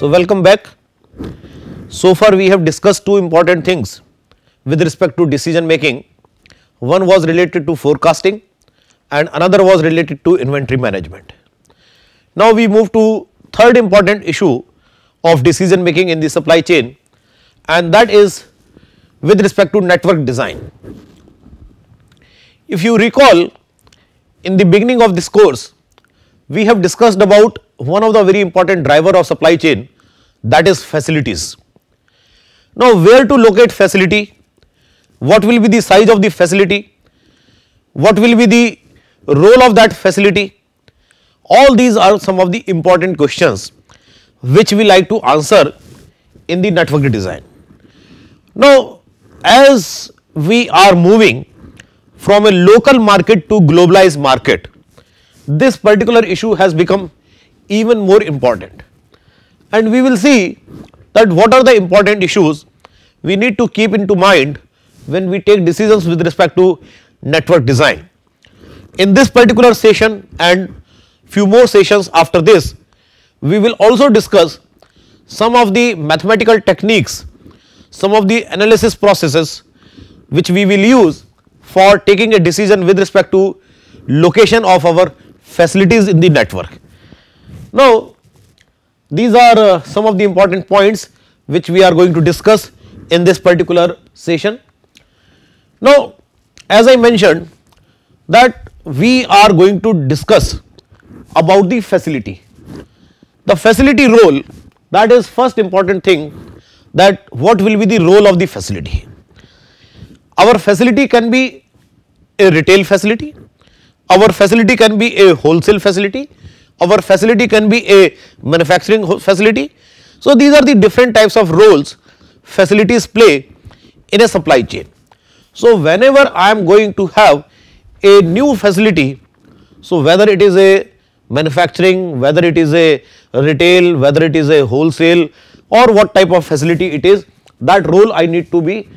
So, welcome back. So far we have discussed two important things with respect to decision making. One was related to forecasting and another was related to inventory management. Now we move to third important issue of decision making in the supply chain and that is with respect to network design. If you recall in the beginning of this course we have discussed about one of the very important driver of supply chain that is facilities. Now, where to locate facility, what will be the size of the facility, what will be the role of that facility, all these are some of the important questions which we like to answer in the network design. Now, as we are moving from a local market to globalized market, this particular issue has become even more important and we will see that what are the important issues we need to keep into mind when we take decisions with respect to network design. In this particular session and few more sessions after this, we will also discuss some of the mathematical techniques, some of the analysis processes which we will use for taking a decision with respect to location of our facilities in the network. Now, these are uh, some of the important points which we are going to discuss in this particular session. Now as I mentioned that we are going to discuss about the facility. The facility role that is first important thing that what will be the role of the facility. Our facility can be a retail facility, our facility can be a wholesale facility our facility can be a manufacturing facility. So, these are the different types of roles facilities play in a supply chain. So, whenever I am going to have a new facility, so whether it is a manufacturing, whether it is a retail, whether it is a wholesale or what type of facility it is, that role I need to be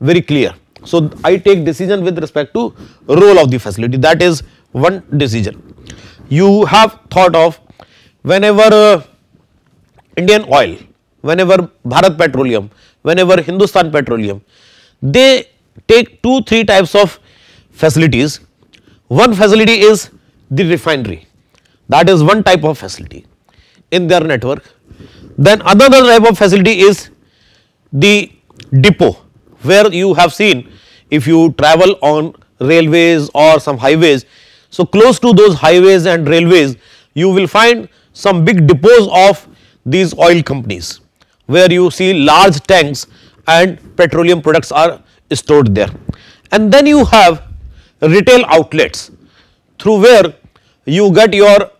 very clear. So, I take decision with respect to role of the facility that is one decision you have thought of whenever uh, Indian oil, whenever Bharat Petroleum, whenever Hindustan Petroleum, they take two three types of facilities. One facility is the refinery that is one type of facility in their network. Then another type of facility is the depot where you have seen if you travel on railways or some highways so, close to those highways and railways you will find some big depots of these oil companies where you see large tanks and petroleum products are stored there. And then you have retail outlets through where you get your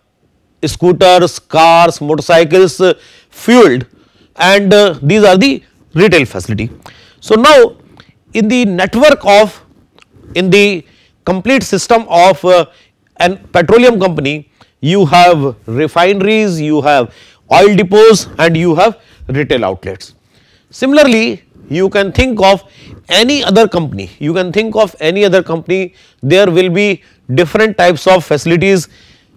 scooters, cars, motorcycles uh, fueled and uh, these are the retail facility. So, now in the network of in the complete system of uh, an petroleum company you have refineries, you have oil depots and you have retail outlets. Similarly, you can think of any other company, you can think of any other company, there will be different types of facilities,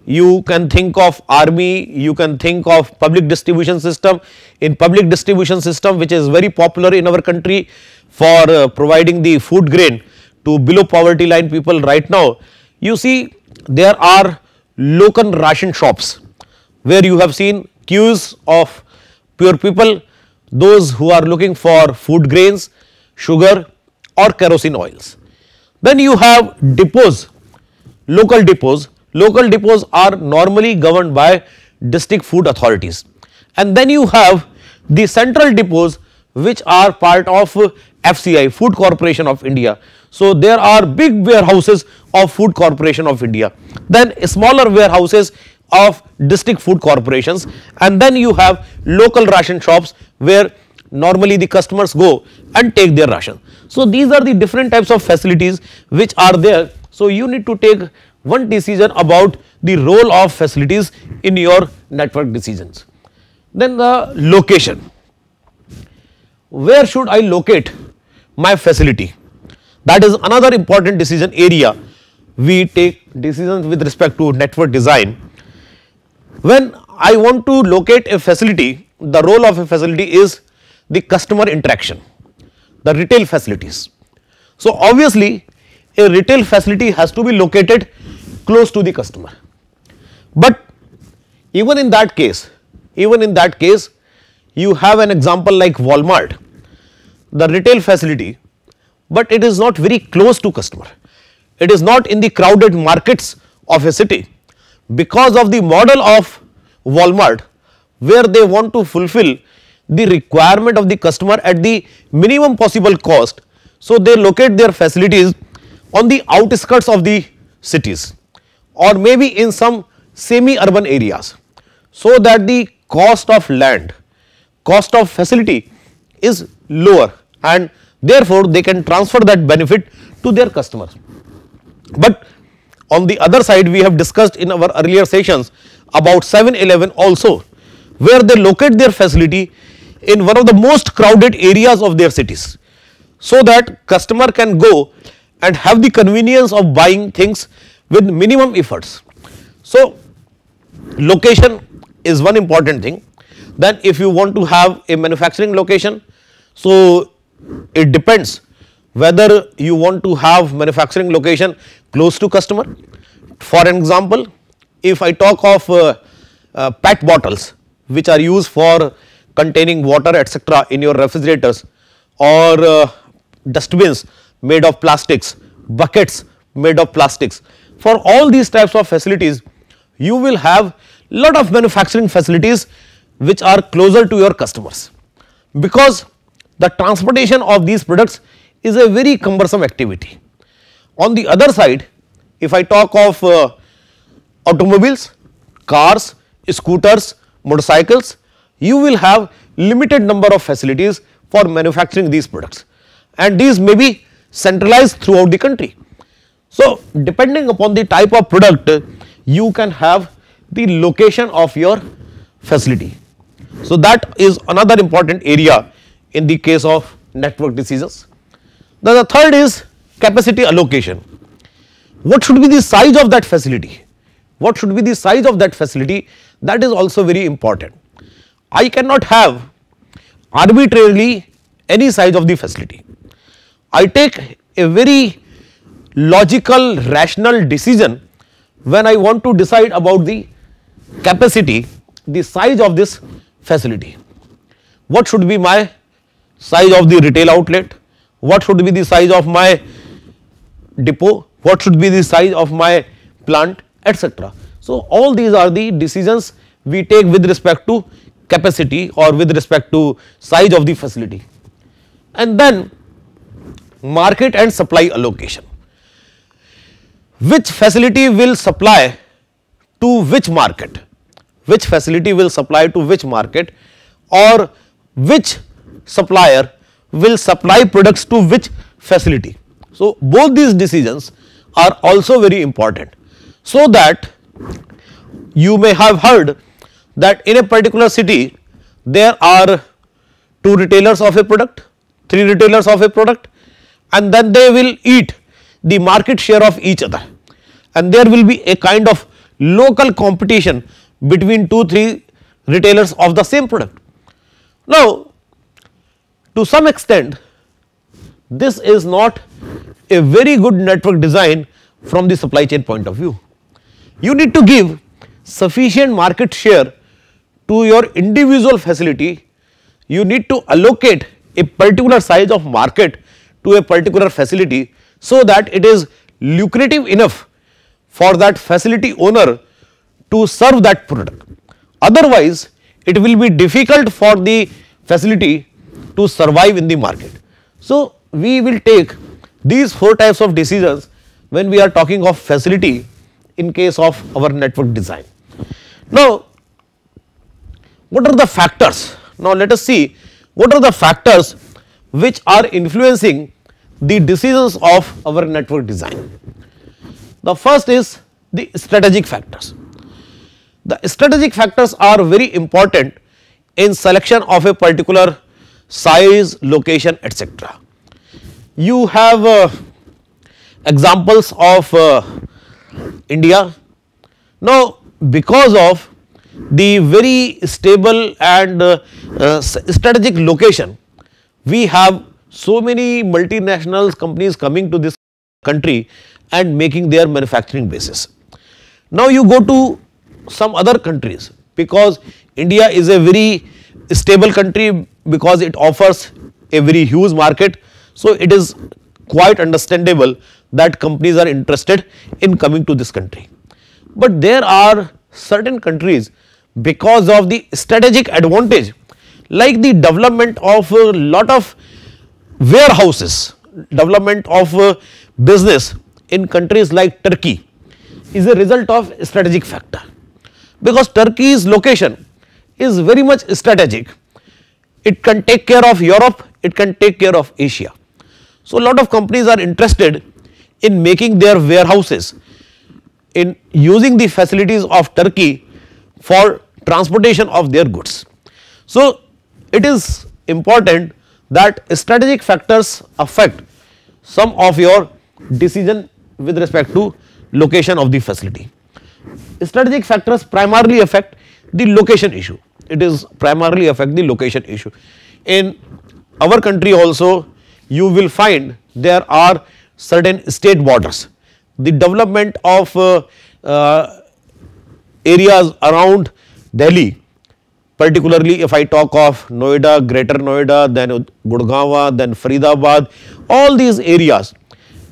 you can think of army, you can think of public distribution system. In public distribution system which is very popular in our country for uh, providing the food grain, to below poverty line people right now, you see there are local ration shops where you have seen queues of poor people, those who are looking for food grains, sugar or kerosene oils. Then you have depots, local depots, local depots are normally governed by district food authorities and then you have the central depots which are part of FCI food corporation of India. So there are big warehouses of food corporation of India, then smaller warehouses of district food corporations and then you have local ration shops where normally the customers go and take their ration. So these are the different types of facilities which are there. So you need to take one decision about the role of facilities in your network decisions. Then the location, where should I locate my facility? That is another important decision area. We take decisions with respect to network design. When I want to locate a facility, the role of a facility is the customer interaction, the retail facilities. So, obviously a retail facility has to be located close to the customer, but even in that case, even in that case you have an example like Walmart, the retail facility but it is not very close to customer. It is not in the crowded markets of a city because of the model of Walmart where they want to fulfill the requirement of the customer at the minimum possible cost. So, they locate their facilities on the outskirts of the cities or maybe in some semi urban areas. So, that the cost of land, cost of facility is lower and Therefore, they can transfer that benefit to their customers. But on the other side, we have discussed in our earlier sessions about 7-Eleven also where they locate their facility in one of the most crowded areas of their cities. So that customer can go and have the convenience of buying things with minimum efforts. So location is one important thing. Then if you want to have a manufacturing location, so it depends whether you want to have manufacturing location close to customer. For example, if I talk of uh, uh, PET bottles which are used for containing water etc. in your refrigerators or uh, dustbins made of plastics, buckets made of plastics. For all these types of facilities, you will have lot of manufacturing facilities which are closer to your customers because the transportation of these products is a very cumbersome activity. On the other side, if I talk of uh, automobiles, cars, scooters, motorcycles, you will have limited number of facilities for manufacturing these products and these may be centralized throughout the country. So, depending upon the type of product, you can have the location of your facility. So, that is another important area in the case of network diseases. Then the third is capacity allocation. What should be the size of that facility? What should be the size of that facility? That is also very important. I cannot have arbitrarily any size of the facility. I take a very logical rational decision when I want to decide about the capacity, the size of this facility. What should be my size of the retail outlet, what should be the size of my depot, what should be the size of my plant etc. So, all these are the decisions we take with respect to capacity or with respect to size of the facility and then market and supply allocation. Which facility will supply to which market, which facility will supply to which market or which supplier will supply products to which facility. So, both these decisions are also very important. So, that you may have heard that in a particular city there are 2 retailers of a product, 3 retailers of a product and then they will eat the market share of each other and there will be a kind of local competition between 2 3 retailers of the same product. Now to some extent this is not a very good network design from the supply chain point of view. You need to give sufficient market share to your individual facility, you need to allocate a particular size of market to a particular facility so that it is lucrative enough for that facility owner to serve that product. Otherwise, it will be difficult for the facility to survive in the market. So, we will take these 4 types of decisions when we are talking of facility in case of our network design. Now, what are the factors? Now, let us see what are the factors which are influencing the decisions of our network design. The first is the strategic factors. The strategic factors are very important in selection of a particular size, location etc. You have uh, examples of uh, India. Now because of the very stable and uh, strategic location we have so many multinational companies coming to this country and making their manufacturing bases. Now you go to some other countries because India is a very stable country because it offers a very huge market. So, it is quite understandable that companies are interested in coming to this country. But there are certain countries because of the strategic advantage like the development of a lot of warehouses, development of uh, business in countries like Turkey is a result of strategic factor because Turkey's location is very much strategic it can take care of Europe, it can take care of Asia. So, a lot of companies are interested in making their warehouses in using the facilities of Turkey for transportation of their goods. So, it is important that strategic factors affect some of your decision with respect to location of the facility. Strategic factors primarily affect the location issue it is primarily affect the location issue. In our country also you will find there are certain state borders. The development of uh, uh, areas around Delhi particularly if I talk of Noida, Greater Noida, then Gurgaon, then Faridabad, all these areas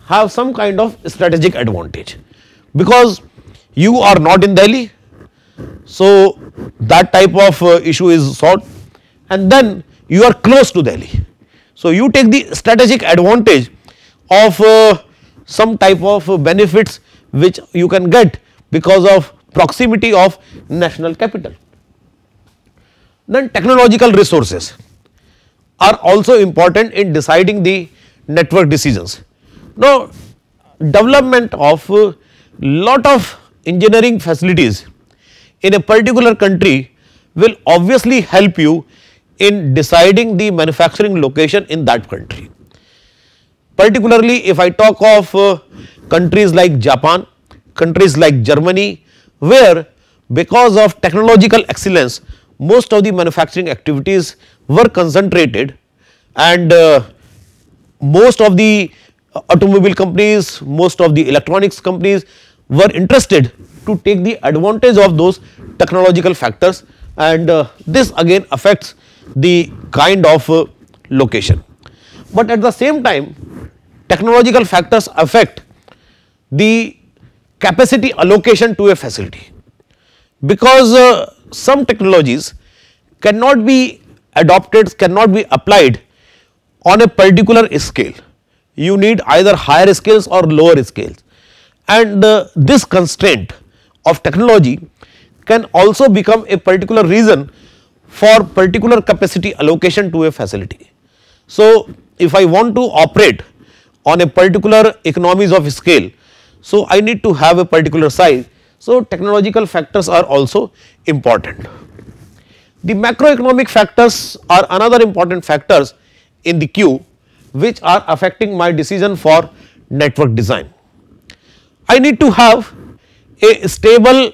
have some kind of strategic advantage because you are not in Delhi. So, that type of uh, issue is solved and then you are close to Delhi. So you take the strategic advantage of uh, some type of uh, benefits which you can get because of proximity of national capital. Then technological resources are also important in deciding the network decisions. Now development of uh, lot of engineering facilities in a particular country will obviously help you in deciding the manufacturing location in that country. Particularly if I talk of uh, countries like Japan, countries like Germany where because of technological excellence most of the manufacturing activities were concentrated and uh, most of the uh, automobile companies, most of the electronics companies were interested to take the advantage of those technological factors and uh, this again affects the kind of uh, location. But at the same time technological factors affect the capacity allocation to a facility because uh, some technologies cannot be adopted cannot be applied on a particular scale you need either higher scales or lower scales and uh, this constraint of technology can also become a particular reason for particular capacity allocation to a facility. So, if I want to operate on a particular economies of scale, so I need to have a particular size. So, technological factors are also important. The macroeconomic factors are another important factors in the queue which are affecting my decision for network design. I need to have a stable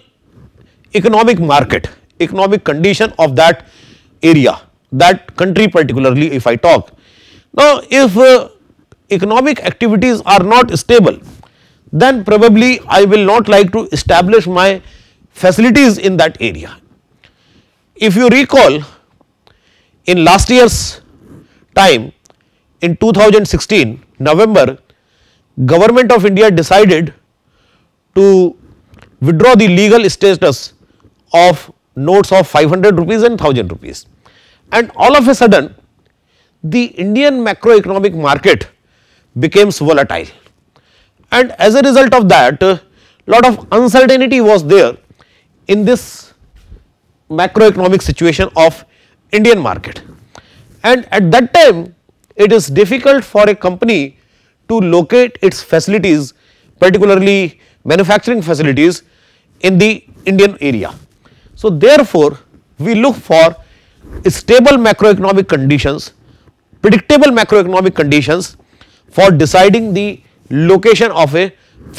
economic market, economic condition of that area, that country particularly if I talk. Now if uh, economic activities are not stable, then probably I will not like to establish my facilities in that area. If you recall in last year's time in 2016 November government of India decided to withdraw the legal status of notes of 500 rupees and 1000 rupees. And all of a sudden the Indian macroeconomic market becomes volatile and as a result of that lot of uncertainty was there in this macroeconomic situation of Indian market. And at that time it is difficult for a company to locate its facilities particularly manufacturing facilities in the Indian area. So, therefore, we look for stable macroeconomic conditions, predictable macroeconomic conditions for deciding the location of a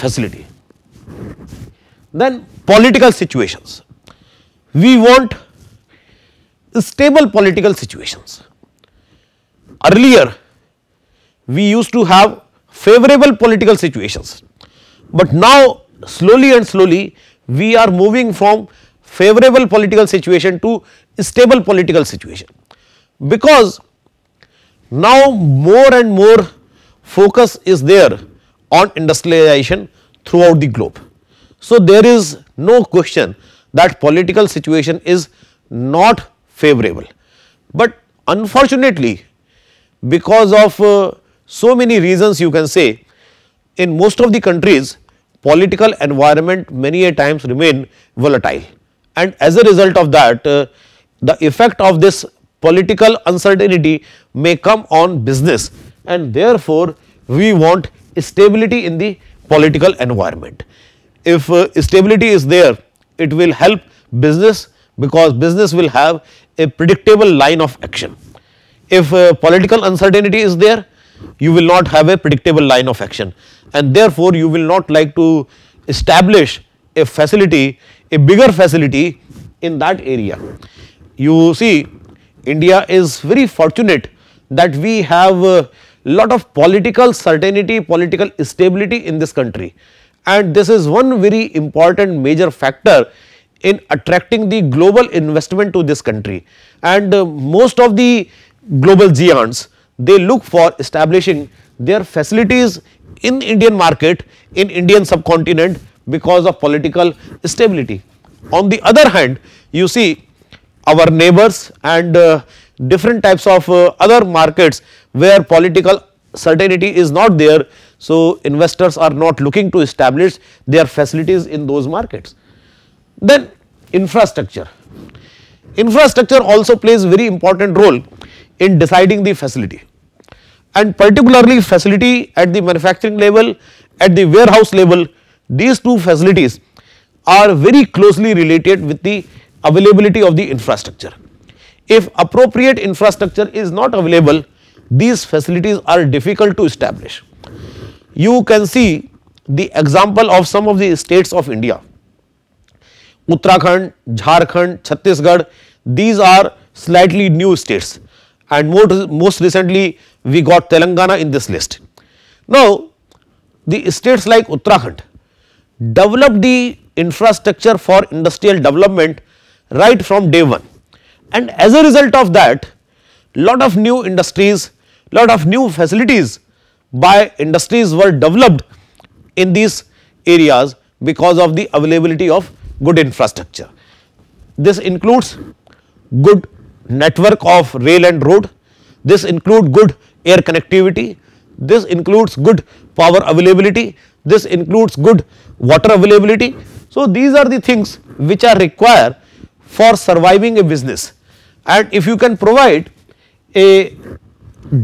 facility. Then political situations, we want stable political situations. Earlier, we used to have favorable political situations but now slowly and slowly we are moving from favorable political situation to stable political situation because now more and more focus is there on industrialization throughout the globe. So, there is no question that political situation is not favorable, but unfortunately because of uh, so many reasons you can say in most of the countries political environment many a times remain volatile and as a result of that uh, the effect of this political uncertainty may come on business and therefore we want stability in the political environment. If uh, stability is there it will help business because business will have a predictable line of action. If uh, political uncertainty is there you will not have a predictable line of action and therefore you will not like to establish a facility a bigger facility in that area. You see India is very fortunate that we have a lot of political certainty political stability in this country and this is one very important major factor in attracting the global investment to this country and uh, most of the global giants they look for establishing their facilities in Indian market in Indian subcontinent because of political stability. On the other hand you see our neighbors and uh, different types of uh, other markets where political certainty is not there. So, investors are not looking to establish their facilities in those markets. Then infrastructure. Infrastructure also plays very important role in deciding the facility and particularly facility at the manufacturing level, at the warehouse level, these two facilities are very closely related with the availability of the infrastructure. If appropriate infrastructure is not available, these facilities are difficult to establish. You can see the example of some of the states of India, Uttarakhand, Jharkhand, Chhattisgarh, these are slightly new states and more, most recently we got Telangana in this list. Now, the states like Uttarakhand developed the infrastructure for industrial development right from day one and as a result of that lot of new industries, lot of new facilities by industries were developed in these areas because of the availability of good infrastructure. This includes good network of rail and road. This include good air connectivity, this includes good power availability, this includes good water availability. So, these are the things which are required for surviving a business and if you can provide a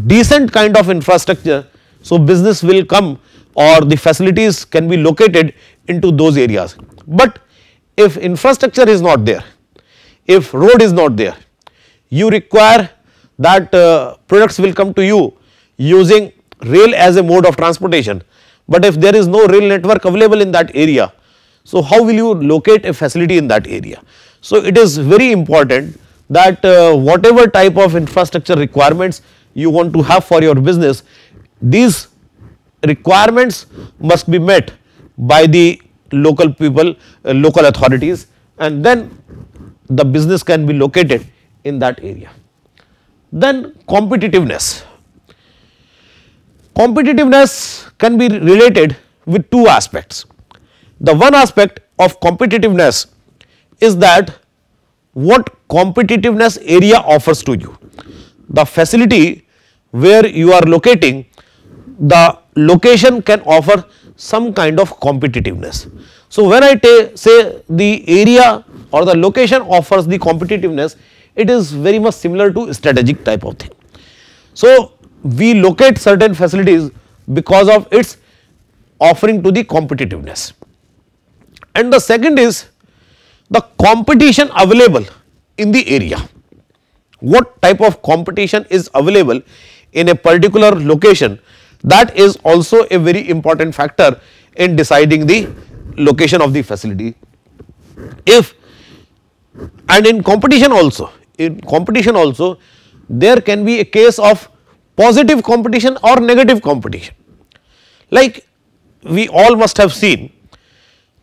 decent kind of infrastructure, so business will come or the facilities can be located into those areas. But if infrastructure is not there, if road is not there, you require that uh, products will come to you using rail as a mode of transportation. But if there is no rail network available in that area, so how will you locate a facility in that area? So it is very important that uh, whatever type of infrastructure requirements you want to have for your business, these requirements must be met by the local people, uh, local authorities and then the business can be located in that area. Then competitiveness. Competitiveness can be related with two aspects. The one aspect of competitiveness is that what competitiveness area offers to you. The facility where you are locating, the location can offer some kind of competitiveness. So, when I say the area or the location offers the competitiveness, it is very much similar to strategic type of thing. So, we locate certain facilities because of its offering to the competitiveness. And the second is the competition available in the area. What type of competition is available in a particular location that is also a very important factor in deciding the location of the facility. If and in competition also in competition also there can be a case of positive competition or negative competition. Like we all must have seen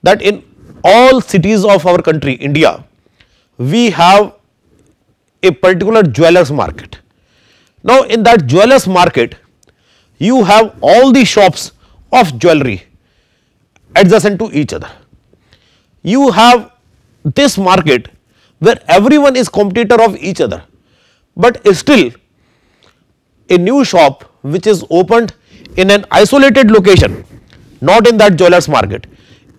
that in all cities of our country India we have a particular jewelers market. Now in that jewelers market you have all the shops of jewelry adjacent to each other. You have this market where everyone is competitor of each other. But still a new shop which is opened in an isolated location not in that jewelers market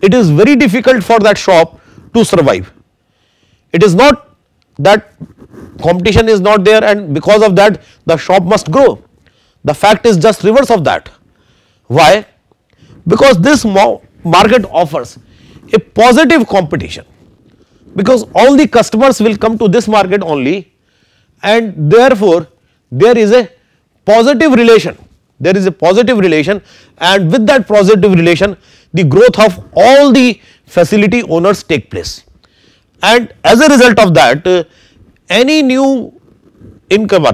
it is very difficult for that shop to survive. It is not that competition is not there and because of that the shop must grow. The fact is just reverse of that. Why? Because this market offers a positive competition because all the customers will come to this market only and therefore there is a positive relation there is a positive relation and with that positive relation the growth of all the facility owners take place and as a result of that uh, any new incomer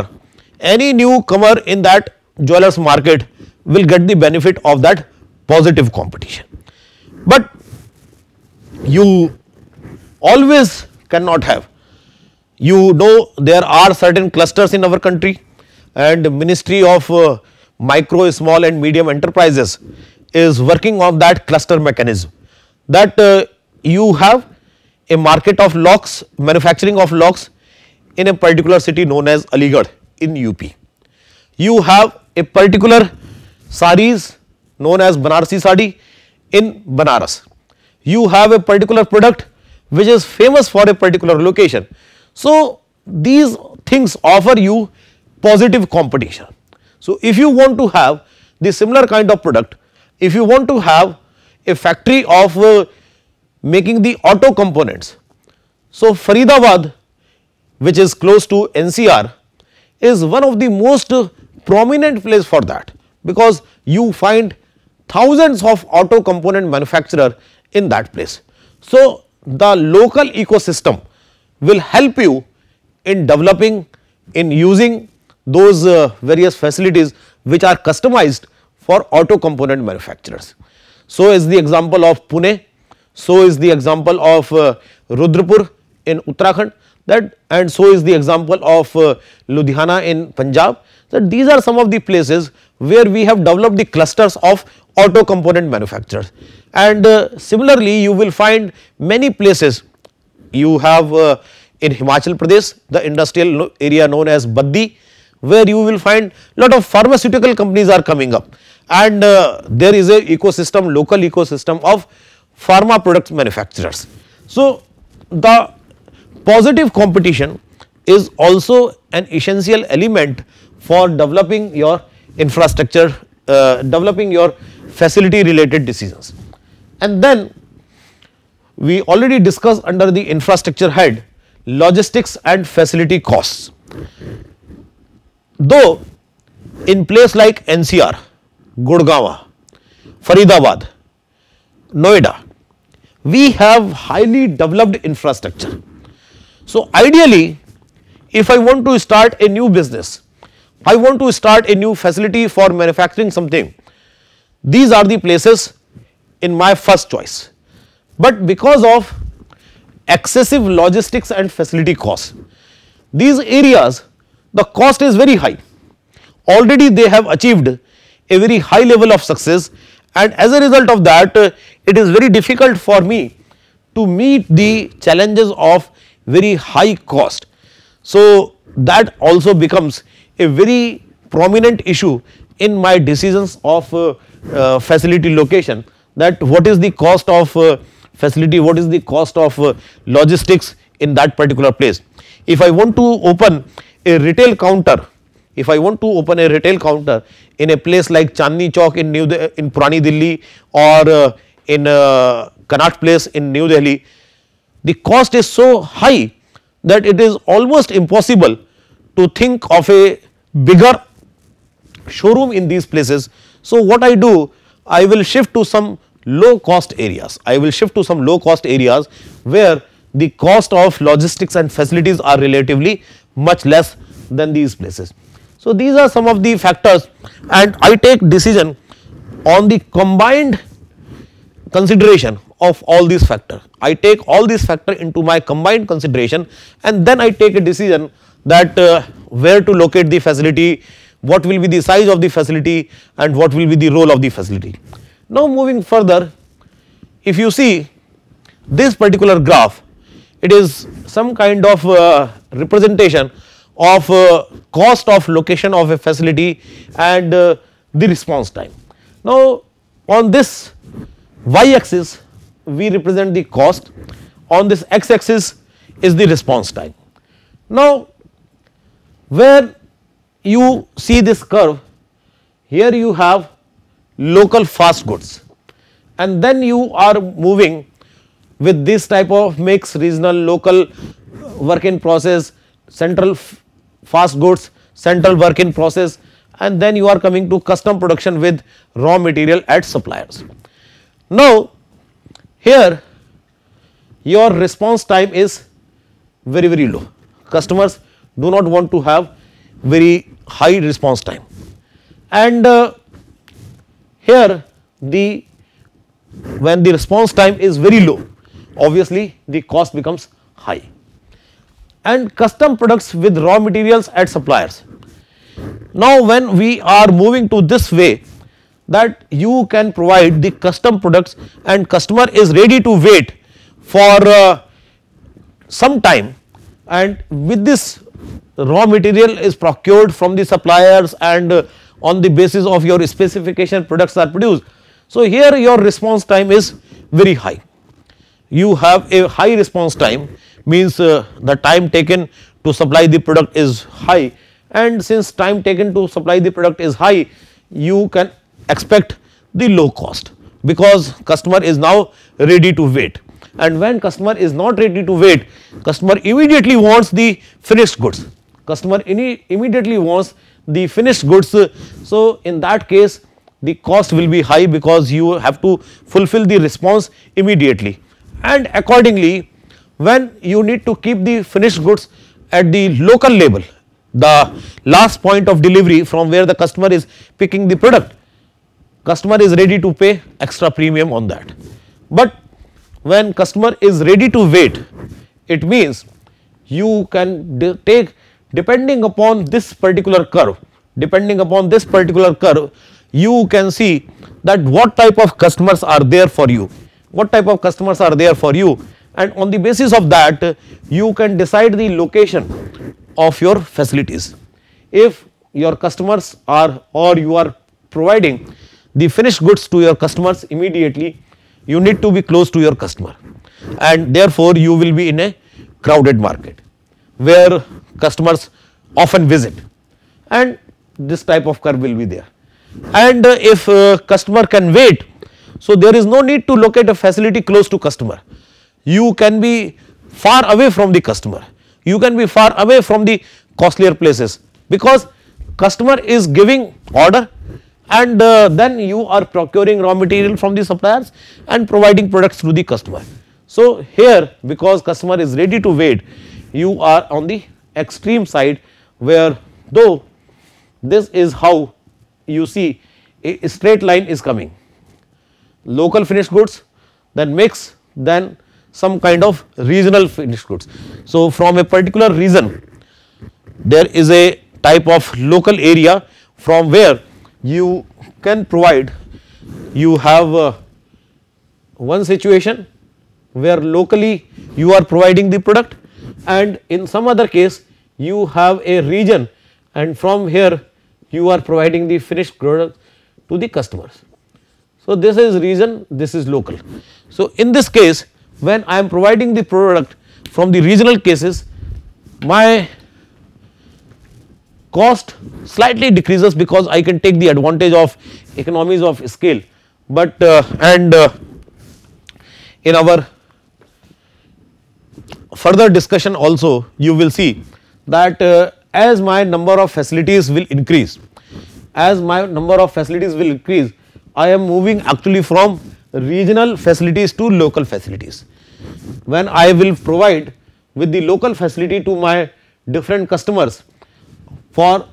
any newcomer in that jewelers market will get the benefit of that positive competition but you always cannot have. You know there are certain clusters in our country and ministry of uh, micro small and medium enterprises is working on that cluster mechanism that uh, you have a market of locks manufacturing of locks in a particular city known as Aligarh in UP. You have a particular sarees known as Banarasi sari in Banaras. You have a particular product which is famous for a particular location. So these things offer you positive competition. So if you want to have the similar kind of product, if you want to have a factory of uh, making the auto components. So Faridabad which is close to NCR is one of the most uh, prominent place for that because you find thousands of auto component manufacturer in that place. So the local ecosystem will help you in developing, in using those uh, various facilities which are customized for auto component manufacturers. So is the example of Pune, so is the example of uh, Rudrapur in Uttarakhand that and so is the example of uh, Ludhiana in Punjab that these are some of the places where we have developed the clusters of auto component manufacturers and uh, similarly you will find many places you have uh, in Himachal Pradesh the industrial area known as Baddi where you will find lot of pharmaceutical companies are coming up and uh, there is a ecosystem local ecosystem of pharma product manufacturers. So the positive competition is also an essential element for developing your infrastructure, uh, developing your facility related decisions and then we already discussed under the infrastructure head logistics and facility costs. Though in place like NCR, Gurgaon, Faridabad, Noida, we have highly developed infrastructure. So ideally if I want to start a new business, I want to start a new facility for manufacturing something, these are the places in my first choice but because of excessive logistics and facility costs these areas the cost is very high already they have achieved a very high level of success and as a result of that it is very difficult for me to meet the challenges of very high cost. So that also becomes a very prominent issue in my decisions of uh, uh, facility location that what is the cost of uh, facility, what is the cost of uh, logistics in that particular place. If I want to open a retail counter, if I want to open a retail counter in a place like Chandni Chowk in New De in Purani Delhi or uh, in uh, Connaught Place in New Delhi, the cost is so high that it is almost impossible to think of a bigger showroom in these places. So, what I do I will shift to some low cost areas. I will shift to some low cost areas where the cost of logistics and facilities are relatively much less than these places. So, these are some of the factors and I take decision on the combined consideration of all these factors. I take all these factors into my combined consideration and then I take a decision that uh, where to locate the facility, what will be the size of the facility and what will be the role of the facility. Now moving further, if you see this particular graph, it is some kind of uh, representation of uh, cost of location of a facility and uh, the response time. Now on this y axis we represent the cost, on this x axis is the response time. Now where you see this curve here you have local fast goods and then you are moving with this type of mix regional local uh, work in process central fast goods central work in process and then you are coming to custom production with raw material at suppliers. Now here your response time is very very low customers do not want to have very high response time and uh, here the when the response time is very low obviously the cost becomes high and custom products with raw materials at suppliers. Now when we are moving to this way that you can provide the custom products and customer is ready to wait for uh, some time and with this raw material is procured from the suppliers and uh, on the basis of your specification products are produced. So here your response time is very high. You have a high response time means uh, the time taken to supply the product is high and since time taken to supply the product is high you can expect the low cost because customer is now ready to wait and when customer is not ready to wait customer immediately wants the finished goods customer immediately wants the finished goods. So, in that case the cost will be high because you have to fulfill the response immediately and accordingly when you need to keep the finished goods at the local level the last point of delivery from where the customer is picking the product customer is ready to pay extra premium on that but when customer is ready to wait it means you can take depending upon this particular curve depending upon this particular curve you can see that what type of customers are there for you what type of customers are there for you and on the basis of that you can decide the location of your facilities if your customers are or you are providing the finished goods to your customers immediately you need to be close to your customer and therefore you will be in a crowded market where customers often visit and this type of curve will be there. And uh, if uh, customer can wait, so there is no need to locate a facility close to customer. You can be far away from the customer, you can be far away from the costlier places because customer is giving order and uh, then you are procuring raw material from the suppliers and providing products to the customer. So here because customer is ready to wait, you are on the extreme side where though this is how you see a straight line is coming local finished goods then mix then some kind of regional finished goods. So from a particular region there is a type of local area from where you can provide you have uh, one situation where locally you are providing the product and in some other case you have a region and from here you are providing the finished product to the customers. So, this is region this is local. So, in this case when I am providing the product from the regional cases my cost slightly decreases because I can take the advantage of economies of scale but uh, and uh, in our further discussion also you will see that uh, as my number of facilities will increase, as my number of facilities will increase, I am moving actually from regional facilities to local facilities. When I will provide with the local facility to my different customers for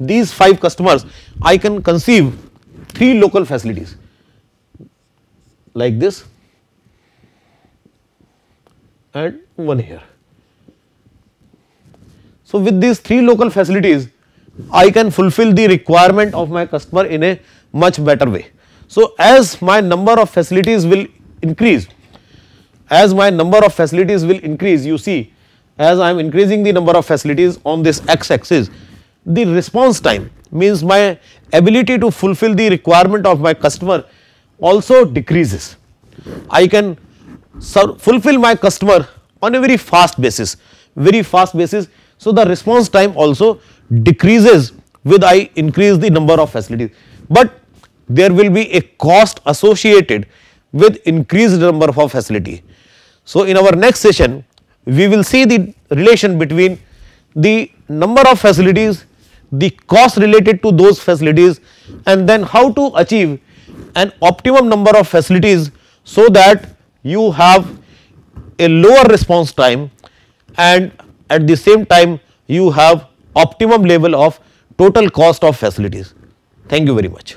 these 5 customers, I can conceive 3 local facilities like this and one here. So, with these three local facilities I can fulfill the requirement of my customer in a much better way. So, as my number of facilities will increase, as my number of facilities will increase you see as I am increasing the number of facilities on this x axis the response time means my ability to fulfill the requirement of my customer also decreases. I can fulfill my customer on a very fast basis, very fast basis. So, the response time also decreases with I increase the number of facilities, but there will be a cost associated with increased number of facility. So, in our next session, we will see the relation between the number of facilities, the cost related to those facilities and then how to achieve an optimum number of facilities so that you have a lower response time and at the same time you have optimum level of total cost of facilities. Thank you very much.